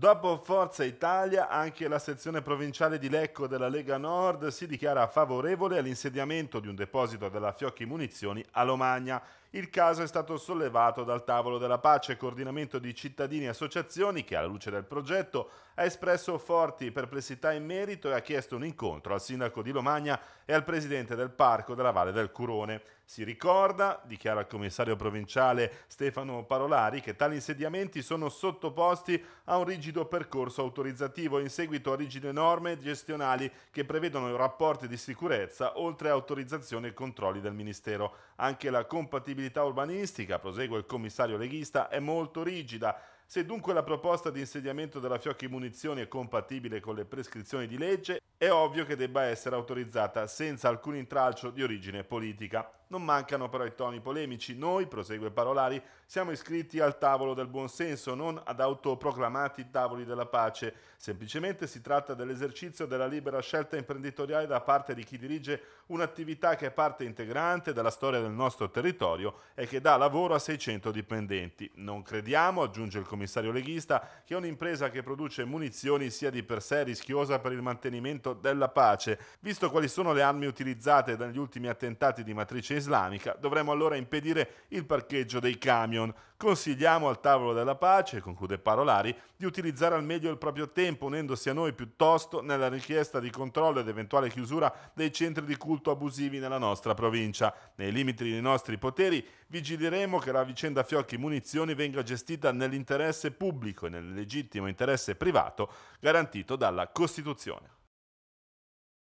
Dopo Forza Italia, anche la sezione provinciale di Lecco della Lega Nord si dichiara favorevole all'insediamento di un deposito della Fiocchi Munizioni a Lomagna. Il caso è stato sollevato dal tavolo della pace e coordinamento di cittadini e associazioni che, alla luce del progetto, ha espresso forti perplessità in merito e ha chiesto un incontro al sindaco di Lomagna e al presidente del parco della Valle del Curone. Si ricorda, dichiara il commissario provinciale Stefano Parolari, che tali insediamenti sono sottoposti a un rigido rigido percorso autorizzativo in seguito a rigide norme gestionali che prevedono rapporti di sicurezza oltre a autorizzazioni e controlli del Ministero. Anche la compatibilità urbanistica, prosegue il commissario leghista, è molto rigida se dunque la proposta di insediamento della Fiocchi Munizioni è compatibile con le prescrizioni di legge, è ovvio che debba essere autorizzata senza alcun intralcio di origine politica. Non mancano però i toni polemici. Noi, prosegue Parolari, siamo iscritti al tavolo del buonsenso, non ad autoproclamati tavoli della pace. Semplicemente si tratta dell'esercizio della libera scelta imprenditoriale da parte di chi dirige un'attività che è parte integrante della storia del nostro territorio e che dà lavoro a 600 dipendenti. Non crediamo, aggiunge il Comitato, commissario leghista, che un'impresa che produce munizioni sia di per sé rischiosa per il mantenimento della pace. Visto quali sono le armi utilizzate dagli ultimi attentati di matrice islamica, dovremmo allora impedire il parcheggio dei camion. Consigliamo al tavolo della pace, conclude Parolari, di utilizzare al meglio il proprio tempo unendosi a noi piuttosto nella richiesta di controllo ed eventuale chiusura dei centri di culto abusivi nella nostra provincia. Nei limiti dei nostri poteri vigileremo che la vicenda Fiocchi Munizioni venga gestita nell'interesse pubblico e nel legittimo interesse privato garantito dalla Costituzione.